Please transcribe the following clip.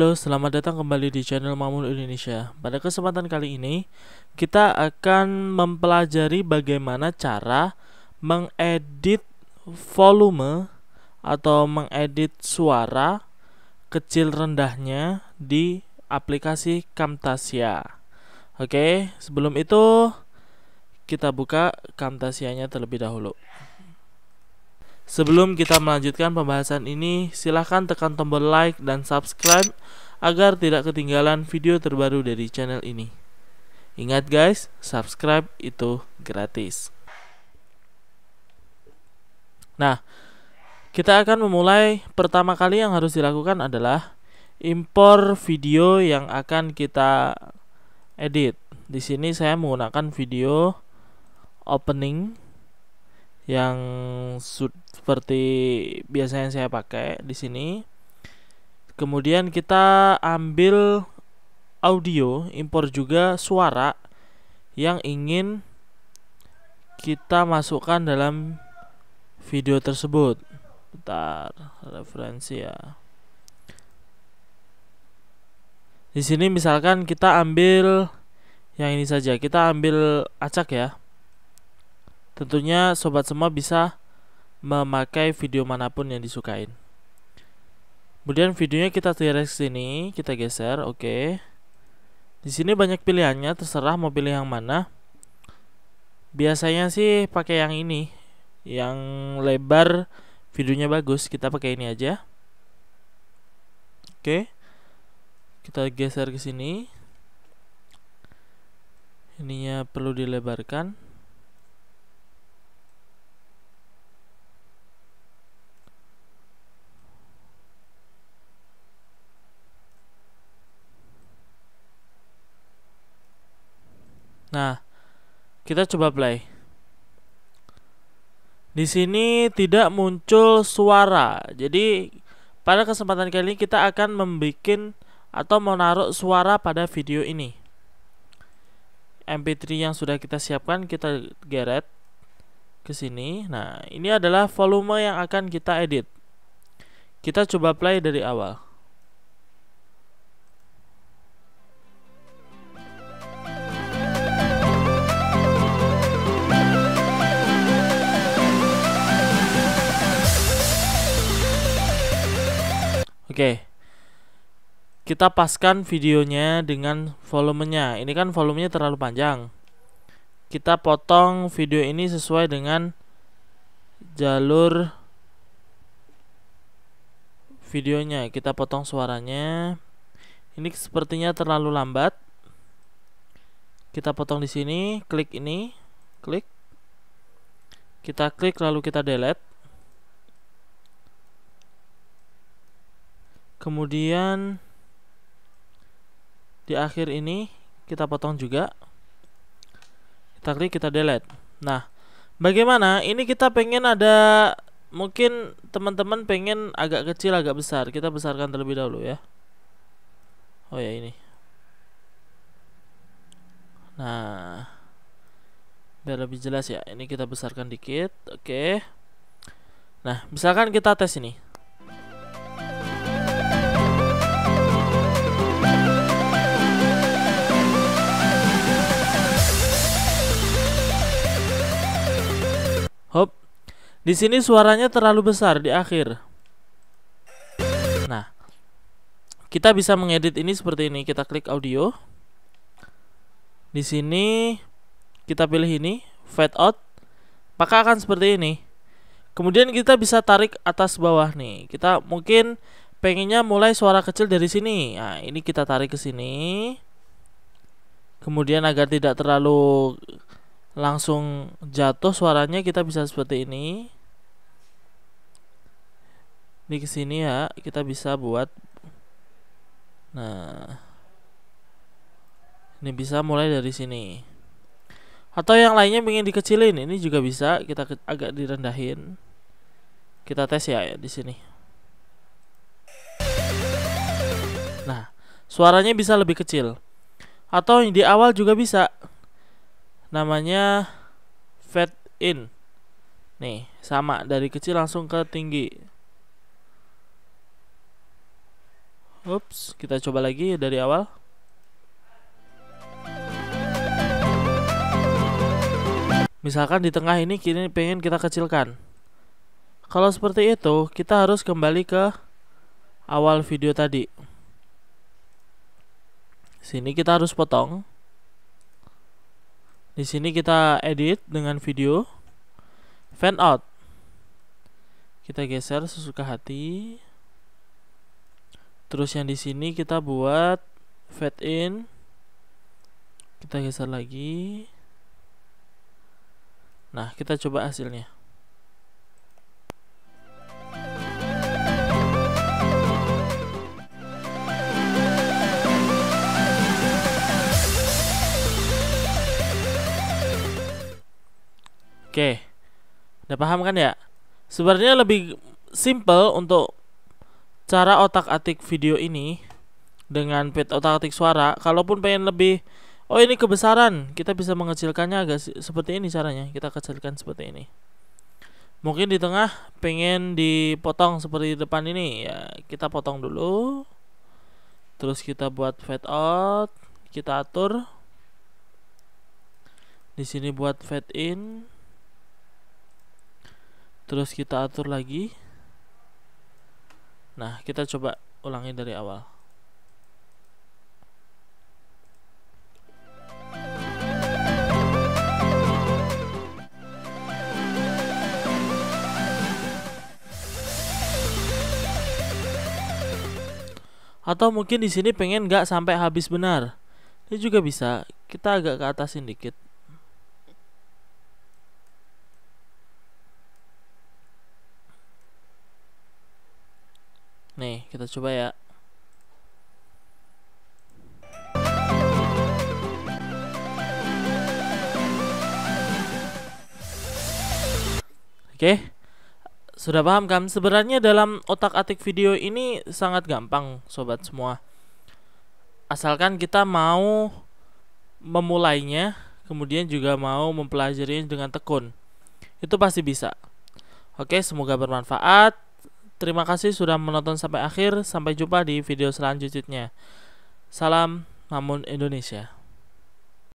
Halo, selamat datang kembali di channel Mamul Indonesia. Pada kesempatan kali ini, kita akan mempelajari bagaimana cara mengedit volume atau mengedit suara kecil rendahnya di aplikasi Camtasia. Oke, sebelum itu kita buka Camtasia-nya terlebih dahulu. Sebelum kita melanjutkan pembahasan ini, silahkan tekan tombol like dan subscribe agar tidak ketinggalan video terbaru dari channel ini. Ingat guys, subscribe itu gratis. Nah, kita akan memulai pertama kali yang harus dilakukan adalah impor video yang akan kita edit. Di sini saya menggunakan video opening yang seperti biasanya saya pakai di sini. Kemudian kita ambil audio, impor juga suara yang ingin kita masukkan dalam video tersebut. Bentar, referensi ya. Di sini misalkan kita ambil yang ini saja, kita ambil acak ya. Tentunya sobat semua bisa memakai video manapun yang disukain. Kemudian videonya kita tarik ke sini, kita geser, oke. Okay. Di sini banyak pilihannya, terserah mau pilih yang mana. Biasanya sih pakai yang ini, yang lebar, videonya bagus, kita pakai ini aja. Oke. Okay. Kita geser ke sini. Ininya perlu dilebarkan. Nah, kita coba play. Di sini tidak muncul suara. Jadi pada kesempatan kali ini kita akan membuat atau menaruh suara pada video ini. MP3 yang sudah kita siapkan kita geret ke sini. Nah, ini adalah volume yang akan kita edit. Kita coba play dari awal. Oke. Kita paskan videonya dengan volumenya. Ini kan volumenya terlalu panjang. Kita potong video ini sesuai dengan jalur videonya. Kita potong suaranya. Ini sepertinya terlalu lambat. Kita potong di sini, klik ini, klik. Kita klik lalu kita delete. kemudian di akhir ini kita potong juga kita klik kita delete nah bagaimana ini kita pengen ada mungkin teman-teman pengen agak kecil agak besar kita besarkan terlebih dahulu ya oh ya ini nah biar lebih jelas ya ini kita besarkan dikit oke okay. nah misalkan kita tes ini Di sini suaranya terlalu besar di akhir. Nah, kita bisa mengedit ini seperti ini. Kita klik audio. Di sini kita pilih ini, fade out. Maka akan seperti ini. Kemudian kita bisa tarik atas bawah nih. Kita mungkin pengennya mulai suara kecil dari sini. Nah, ini kita tarik ke sini. Kemudian agar tidak terlalu langsung jatuh suaranya kita bisa seperti ini di sini ya kita bisa buat nah ini bisa mulai dari sini atau yang lainnya ingin dikecilin ini juga bisa kita agak direndahin kita tes ya, ya di sini nah suaranya bisa lebih kecil atau di awal juga bisa namanya fat in nih sama dari kecil langsung ke tinggi Ups, kita coba lagi dari awal Misalkan di tengah ini kini pengen kita kecilkan Kalau seperti itu, kita harus kembali ke awal video tadi Sini kita harus potong di sini kita edit dengan video fan out. Kita geser sesuka hati. Terus yang di sini kita buat fade in. Kita geser lagi. Nah, kita coba hasilnya. Oke. Udah paham kan ya? Sebenarnya lebih simple untuk cara otak-atik video ini dengan otak-atik suara. Kalaupun pengen lebih Oh ini kebesaran, kita bisa mengecilkannya agak seperti ini caranya. Kita kecilkan seperti ini. Mungkin di tengah pengen dipotong seperti di depan ini ya. Kita potong dulu. Terus kita buat fade out, kita atur. Di sini buat fade in terus kita atur lagi nah kita coba ulangi dari awal atau mungkin di sini pengen nggak sampai habis benar ini juga bisa kita agak ke atas sedikit Nih, kita coba ya. Oke. Sudah paham kan? Sebenarnya dalam otak-atik video ini sangat gampang, sobat semua. Asalkan kita mau memulainya, kemudian juga mau mempelajarinya dengan tekun. Itu pasti bisa. Oke, semoga bermanfaat. Terima kasih sudah menonton sampai akhir. Sampai jumpa di video selanjutnya. Salam Namun Indonesia.